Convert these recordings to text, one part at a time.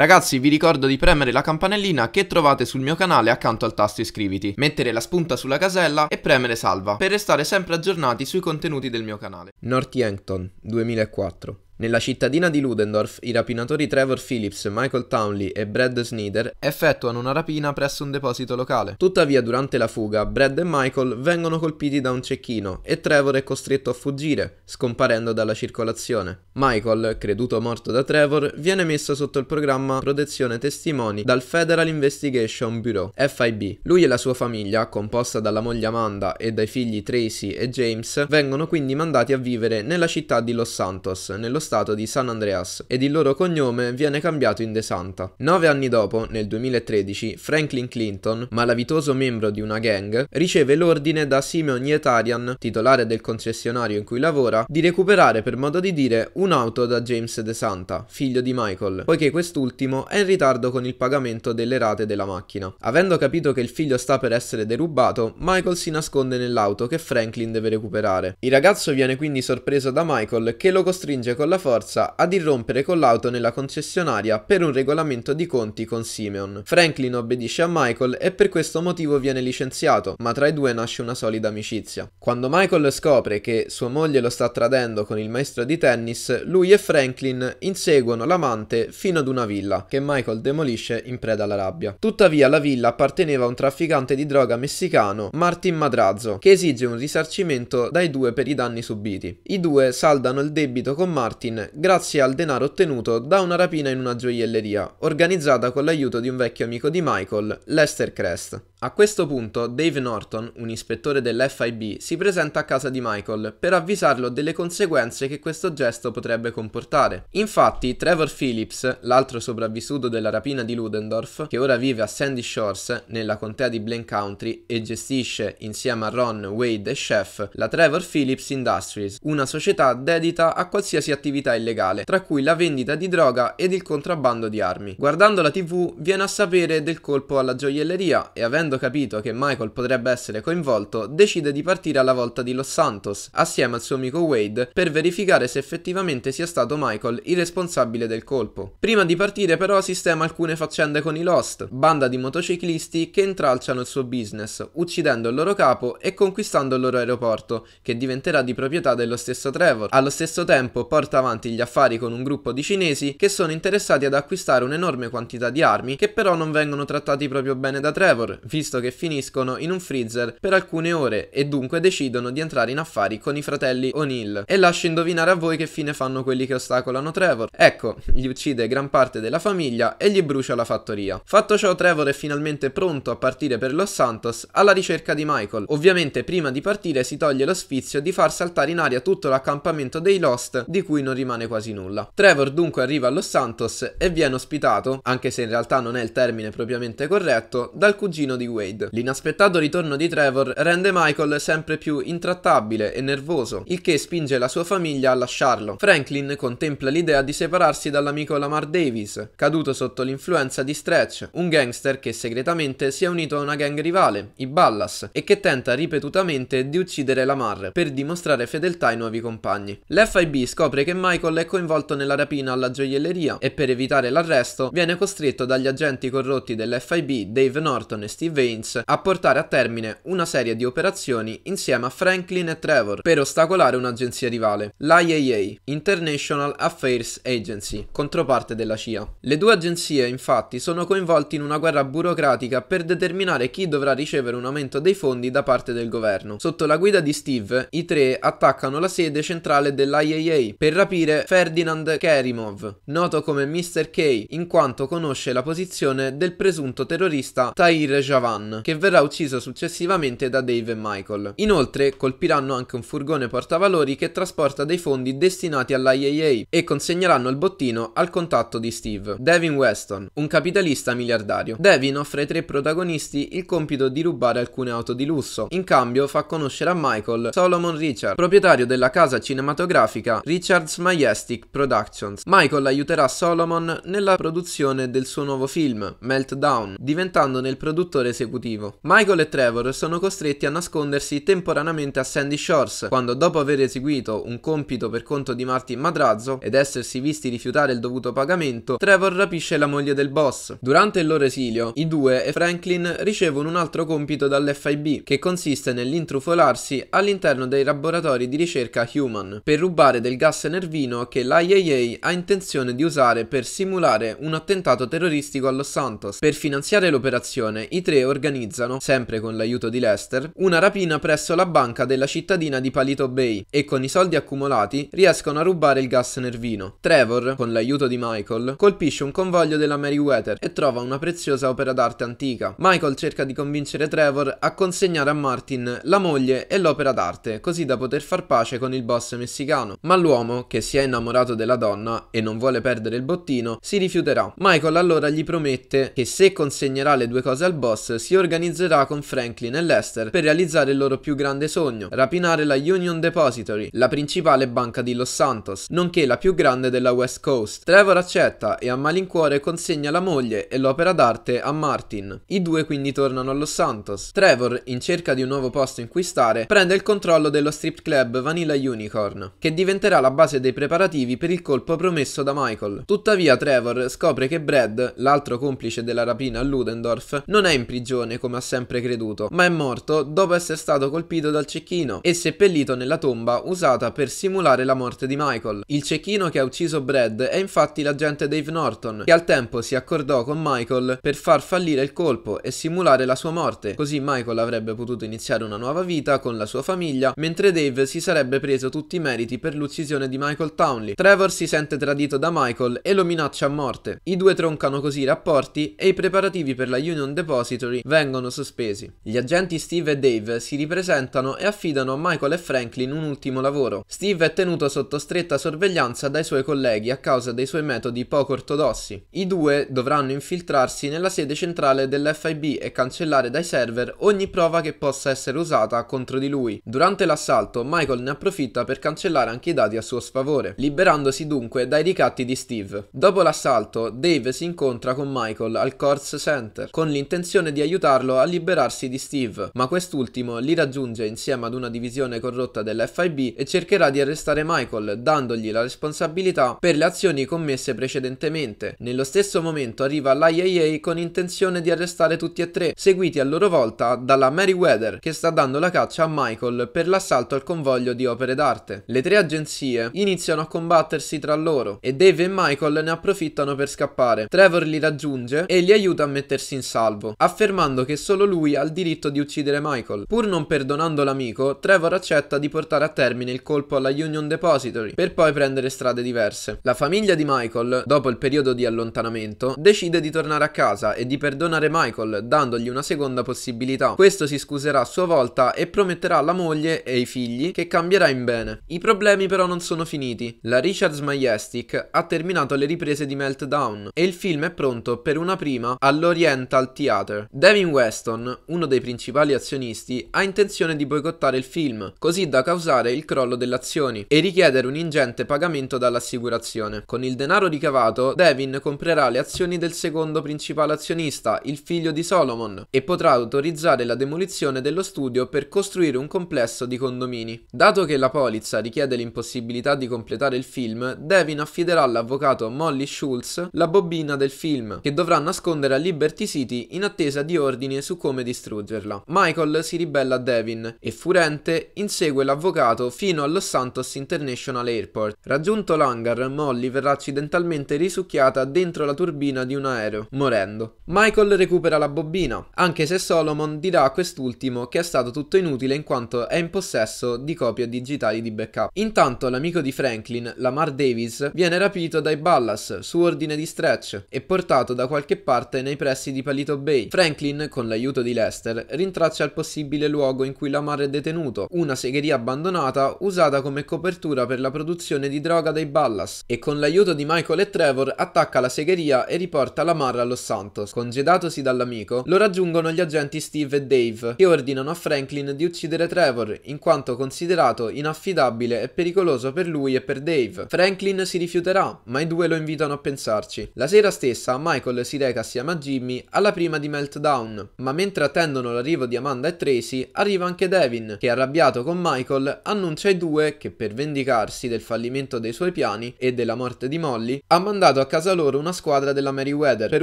Ragazzi vi ricordo di premere la campanellina che trovate sul mio canale accanto al tasto iscriviti, mettere la spunta sulla casella e premere salva per restare sempre aggiornati sui contenuti del mio canale. North Yankton 2004 nella cittadina di Ludendorff i rapinatori Trevor Phillips, Michael Townley e Brad Snyder effettuano una rapina presso un deposito locale. Tuttavia durante la fuga Brad e Michael vengono colpiti da un cecchino e Trevor è costretto a fuggire, scomparendo dalla circolazione. Michael, creduto morto da Trevor, viene messo sotto il programma Protezione Testimoni dal Federal Investigation Bureau, FIB. Lui e la sua famiglia, composta dalla moglie Amanda e dai figli Tracy e James, vengono quindi mandati a vivere nella città di Los Santos, nello stato di San Andreas, ed il loro cognome viene cambiato in De Santa. Nove anni dopo, nel 2013, Franklin Clinton, malavitoso membro di una gang, riceve l'ordine da Simeon Yetarian, titolare del concessionario in cui lavora, di recuperare per modo di dire un un'auto da James De Santa, figlio di Michael, poiché quest'ultimo è in ritardo con il pagamento delle rate della macchina. Avendo capito che il figlio sta per essere derubato, Michael si nasconde nell'auto che Franklin deve recuperare. Il ragazzo viene quindi sorpreso da Michael che lo costringe con la forza ad irrompere con l'auto nella concessionaria per un regolamento di conti con Simeon. Franklin obbedisce a Michael e per questo motivo viene licenziato, ma tra i due nasce una solida amicizia. Quando Michael scopre che sua moglie lo sta tradendo con il maestro di tennis, lui e Franklin inseguono l'amante fino ad una villa, che Michael demolisce in preda alla rabbia. Tuttavia la villa apparteneva a un trafficante di droga messicano, Martin Madrazzo, che esige un risarcimento dai due per i danni subiti. I due saldano il debito con Martin grazie al denaro ottenuto da una rapina in una gioielleria, organizzata con l'aiuto di un vecchio amico di Michael, Lester Crest. A questo punto Dave Norton, un ispettore dell'FIB, si presenta a casa di Michael per avvisarlo delle conseguenze che questo gesto potrebbe comportare. Infatti Trevor Phillips, l'altro sopravvissuto della rapina di Ludendorff, che ora vive a Sandy Shores nella contea di Blaine County e gestisce insieme a Ron, Wade e Chef la Trevor Phillips Industries, una società dedita a qualsiasi attività illegale, tra cui la vendita di droga ed il contrabbando di armi. Guardando la tv viene a sapere del colpo alla gioielleria e avendo avendo capito che Michael potrebbe essere coinvolto, decide di partire alla volta di Los Santos, assieme al suo amico Wade, per verificare se effettivamente sia stato Michael il responsabile del colpo. Prima di partire però sistema alcune faccende con i Lost, banda di motociclisti che intralciano il suo business, uccidendo il loro capo e conquistando il loro aeroporto, che diventerà di proprietà dello stesso Trevor. Allo stesso tempo porta avanti gli affari con un gruppo di cinesi che sono interessati ad acquistare un'enorme quantità di armi che però non vengono trattati proprio bene da Trevor, visto che finiscono in un freezer per alcune ore e dunque decidono di entrare in affari con i fratelli O'Neill. E lascio indovinare a voi che fine fanno quelli che ostacolano Trevor. Ecco, gli uccide gran parte della famiglia e gli brucia la fattoria. Fatto ciò, Trevor è finalmente pronto a partire per Los Santos alla ricerca di Michael. Ovviamente prima di partire si toglie lo sfizio di far saltare in aria tutto l'accampamento dei Lost di cui non rimane quasi nulla. Trevor dunque arriva a Los Santos e viene ospitato, anche se in realtà non è il termine propriamente corretto, dal cugino di Wade. L'inaspettato ritorno di Trevor rende Michael sempre più intrattabile e nervoso, il che spinge la sua famiglia a lasciarlo. Franklin contempla l'idea di separarsi dall'amico Lamar Davis, caduto sotto l'influenza di Stretch, un gangster che segretamente si è unito a una gang rivale, i Ballas, e che tenta ripetutamente di uccidere Lamar per dimostrare fedeltà ai nuovi compagni. L'FIB scopre che Michael è coinvolto nella rapina alla gioielleria e per evitare l'arresto viene costretto dagli agenti corrotti dell'FIB Dave Norton e Steve Vance a portare a termine una serie di operazioni insieme a Franklin e Trevor per ostacolare un'agenzia rivale, l'IAA, International Affairs Agency, controparte della CIA. Le due agenzie infatti sono coinvolte in una guerra burocratica per determinare chi dovrà ricevere un aumento dei fondi da parte del governo. Sotto la guida di Steve, i tre attaccano la sede centrale dell'IAA per rapire Ferdinand Kerimov, noto come Mr. K, in quanto conosce la posizione del presunto terrorista Tahir Javan. Van, che verrà ucciso successivamente da Dave e Michael. Inoltre colpiranno anche un furgone portavalori che trasporta dei fondi destinati all'IAA e consegneranno il bottino al contatto di Steve, Devin Weston, un capitalista miliardario. Devin offre ai tre protagonisti il compito di rubare alcune auto di lusso. In cambio fa conoscere a Michael Solomon Richard, proprietario della casa cinematografica Richard's Majestic Productions. Michael aiuterà Solomon nella produzione del suo nuovo film, Meltdown, diventandone il produttore esecutivo. Michael e Trevor sono costretti a nascondersi temporaneamente a Sandy Shores, quando dopo aver eseguito un compito per conto di Martin Madrazzo ed essersi visti rifiutare il dovuto pagamento, Trevor rapisce la moglie del boss. Durante il loro esilio, i due e Franklin ricevono un altro compito dall'FIB, che consiste nell'intrufolarsi all'interno dei laboratori di ricerca Human, per rubare del gas nervino che l'IAA ha intenzione di usare per simulare un attentato terroristico a Los Santos. Per finanziare l'operazione, i tre organizzano, sempre con l'aiuto di Lester, una rapina presso la banca della cittadina di Palito Bay e con i soldi accumulati riescono a rubare il gas nervino. Trevor, con l'aiuto di Michael, colpisce un convoglio della Meriwether e trova una preziosa opera d'arte antica. Michael cerca di convincere Trevor a consegnare a Martin la moglie e l'opera d'arte, così da poter far pace con il boss messicano, ma l'uomo, che si è innamorato della donna e non vuole perdere il bottino, si rifiuterà. Michael allora gli promette che se consegnerà le due cose al boss si organizzerà con Franklin e Lester per realizzare il loro più grande sogno, rapinare la Union Depository, la principale banca di Los Santos, nonché la più grande della West Coast. Trevor accetta e a malincuore consegna la moglie e l'opera d'arte a Martin. I due quindi tornano a Los Santos. Trevor, in cerca di un nuovo posto in cui stare, prende il controllo dello strip club Vanilla Unicorn, che diventerà la base dei preparativi per il colpo promesso da Michael. Tuttavia Trevor scopre che Brad, l'altro complice della rapina a Ludendorff, non è in prigione religione come ha sempre creduto, ma è morto dopo essere stato colpito dal cecchino e seppellito nella tomba usata per simulare la morte di Michael. Il cecchino che ha ucciso Brad è infatti l'agente Dave Norton, che al tempo si accordò con Michael per far fallire il colpo e simulare la sua morte, così Michael avrebbe potuto iniziare una nuova vita con la sua famiglia, mentre Dave si sarebbe preso tutti i meriti per l'uccisione di Michael Townley. Trevor si sente tradito da Michael e lo minaccia a morte. I due troncano così i rapporti e i preparativi per la Union Deposit Century vengono sospesi. Gli agenti Steve e Dave si ripresentano e affidano a Michael e Franklin un ultimo lavoro. Steve è tenuto sotto stretta sorveglianza dai suoi colleghi a causa dei suoi metodi poco ortodossi. I due dovranno infiltrarsi nella sede centrale dell'FIB e cancellare dai server ogni prova che possa essere usata contro di lui. Durante l'assalto Michael ne approfitta per cancellare anche i dati a suo sfavore, liberandosi dunque dai ricatti di Steve. Dopo l'assalto Dave si incontra con Michael al Course Center con l'intenzione di di aiutarlo a liberarsi di Steve, ma quest'ultimo li raggiunge insieme ad una divisione corrotta dell'FIB e cercherà di arrestare Michael, dandogli la responsabilità per le azioni commesse precedentemente. Nello stesso momento arriva l'IAA con intenzione di arrestare tutti e tre, seguiti a loro volta dalla Meriwether, che sta dando la caccia a Michael per l'assalto al convoglio di opere d'arte. Le tre agenzie iniziano a combattersi tra loro e Dave e Michael ne approfittano per scappare. Trevor li raggiunge e li aiuta a mettersi in salvo, affermando affermando che solo lui ha il diritto di uccidere Michael. Pur non perdonando l'amico, Trevor accetta di portare a termine il colpo alla Union Depository per poi prendere strade diverse. La famiglia di Michael, dopo il periodo di allontanamento, decide di tornare a casa e di perdonare Michael dandogli una seconda possibilità. Questo si scuserà a sua volta e prometterà alla moglie e ai figli che cambierà in bene. I problemi però non sono finiti. La Richards Majestic ha terminato le riprese di Meltdown e il film è pronto per una prima all'Oriental Theater. Devin Weston, uno dei principali azionisti, ha intenzione di boicottare il film, così da causare il crollo delle azioni e richiedere un ingente pagamento dall'assicurazione. Con il denaro ricavato, Devin comprerà le azioni del secondo principale azionista, il figlio di Solomon, e potrà autorizzare la demolizione dello studio per costruire un complesso di condomini. Dato che la polizza richiede l'impossibilità di completare il film, Devin affiderà all'avvocato Molly Schultz la bobina del film, che dovrà nascondere a Liberty City in attesa di di ordini su come distruggerla. Michael si ribella a Devin e furente insegue l'avvocato fino allo Santos International Airport. Raggiunto l'hangar, Molly verrà accidentalmente risucchiata dentro la turbina di un aereo, morendo. Michael recupera la bobina, anche se Solomon dirà a quest'ultimo che è stato tutto inutile in quanto è in possesso di copie digitali di backup. Intanto l'amico di Franklin, Lamar Davis, viene rapito dai Ballas su ordine di Stretch e portato da qualche parte nei pressi di Palito Bay. Frank Franklin, con l'aiuto di Lester, rintraccia il possibile luogo in cui Lamar è detenuto, una segheria abbandonata usata come copertura per la produzione di droga dai Ballas, e con l'aiuto di Michael e Trevor attacca la segheria e riporta Lamar a Los Santos. Congedatosi dall'amico, lo raggiungono gli agenti Steve e Dave, che ordinano a Franklin di uccidere Trevor, in quanto considerato inaffidabile e pericoloso per lui e per Dave. Franklin si rifiuterà, ma i due lo invitano a pensarci. La sera stessa, Michael si reca assieme a Jimmy alla prima di Melt countdown, ma mentre attendono l'arrivo di Amanda e Tracy, arriva anche Devin, che arrabbiato con Michael annuncia ai due che per vendicarsi del fallimento dei suoi piani e della morte di Molly, ha mandato a casa loro una squadra della Meriwether per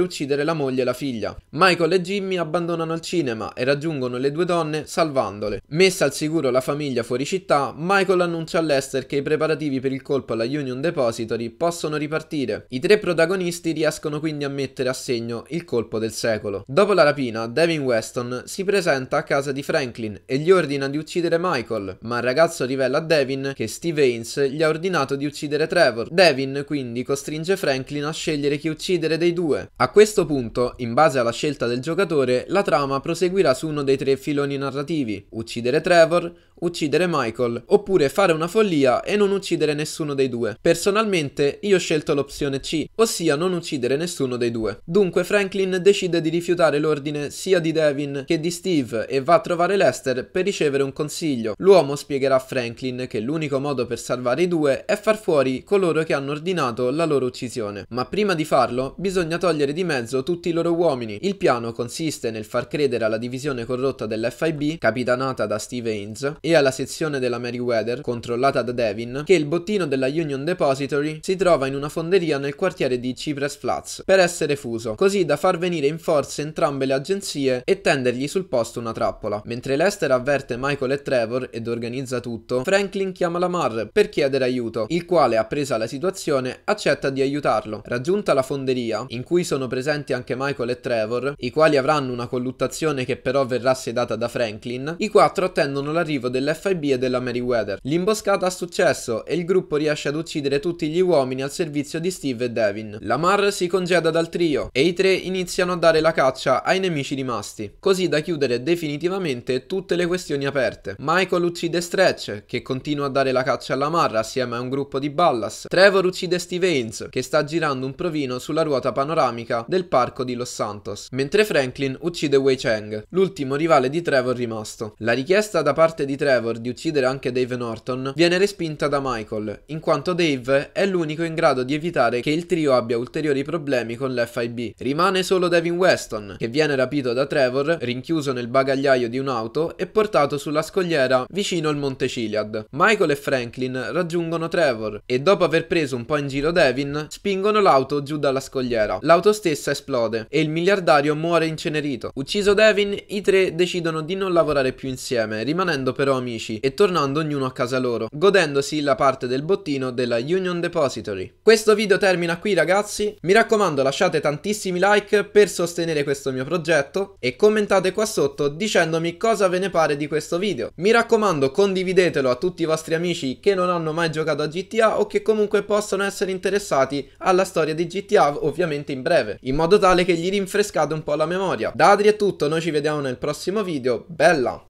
uccidere la moglie e la figlia. Michael e Jimmy abbandonano il cinema e raggiungono le due donne salvandole. Messa al sicuro la famiglia fuori città, Michael annuncia a Lester che i preparativi per il colpo alla Union Depository possono ripartire. I tre protagonisti riescono quindi a mettere a segno il colpo del secolo. Dopo la rapina, Devin Weston si presenta a casa di Franklin e gli ordina di uccidere Michael, ma il ragazzo rivela a Devin che Steve Haynes gli ha ordinato di uccidere Trevor. Devin quindi costringe Franklin a scegliere chi uccidere dei due. A questo punto, in base alla scelta del giocatore, la trama proseguirà su uno dei tre filoni narrativi, uccidere Trevor, uccidere Michael, oppure fare una follia e non uccidere nessuno dei due. Personalmente io ho scelto l'opzione C, ossia non uccidere nessuno dei due. Dunque Franklin decide di rifiutare l'ordine sia di Devin che di Steve e va a trovare Lester per ricevere un consiglio. L'uomo spiegherà a Franklin che l'unico modo per salvare i due è far fuori coloro che hanno ordinato la loro uccisione. Ma prima di farlo bisogna togliere di mezzo tutti i loro uomini. Il piano consiste nel far credere alla divisione corrotta dell'FIB, capitanata da Steve Haynes, e alla sezione della Meriwether, controllata da Devin, che il bottino della Union Depository si trova in una fonderia nel quartiere di Cypress Flats per essere fuso, così da far venire in forza entrambe le agenzie e tendergli sul posto una trappola. Mentre Lester avverte Michael e Trevor ed organizza tutto, Franklin chiama Lamar per chiedere aiuto, il quale, appresa la situazione, accetta di aiutarlo. Raggiunta la fonderia, in cui sono presenti anche Michael e Trevor, i quali avranno una colluttazione che però verrà sedata da Franklin, i quattro attendono l'arrivo del dell'FIB e della Meriwether. L'imboscata ha successo e il gruppo riesce ad uccidere tutti gli uomini al servizio di Steve e Devin. Lamar si congeda dal trio e i tre iniziano a dare la caccia ai nemici rimasti, così da chiudere definitivamente tutte le questioni aperte. Michael uccide Stretch, che continua a dare la caccia a Lamar assieme a un gruppo di Ballas. Trevor uccide Steve Haynes, che sta girando un provino sulla ruota panoramica del parco di Los Santos, mentre Franklin uccide Wei Cheng, l'ultimo rivale di Trevor rimasto. La richiesta da parte di Trevor Trevor di uccidere anche Dave Norton viene respinta da Michael, in quanto Dave è l'unico in grado di evitare che il trio abbia ulteriori problemi con l'FIB. Rimane solo Devin Weston, che viene rapito da Trevor, rinchiuso nel bagagliaio di un'auto e portato sulla scogliera vicino al monte Ciliad. Michael e Franklin raggiungono Trevor e dopo aver preso un po' in giro Devin, spingono l'auto giù dalla scogliera. L'auto stessa esplode e il miliardario muore incenerito. Ucciso Devin, i tre decidono di non lavorare più insieme, rimanendo però amici e tornando ognuno a casa loro, godendosi la parte del bottino della Union Depository. Questo video termina qui ragazzi, mi raccomando lasciate tantissimi like per sostenere questo mio progetto e commentate qua sotto dicendomi cosa ve ne pare di questo video. Mi raccomando condividetelo a tutti i vostri amici che non hanno mai giocato a GTA o che comunque possono essere interessati alla storia di GTA ovviamente in breve, in modo tale che gli rinfrescate un po' la memoria. Da Adri è tutto, noi ci vediamo nel prossimo video, bella!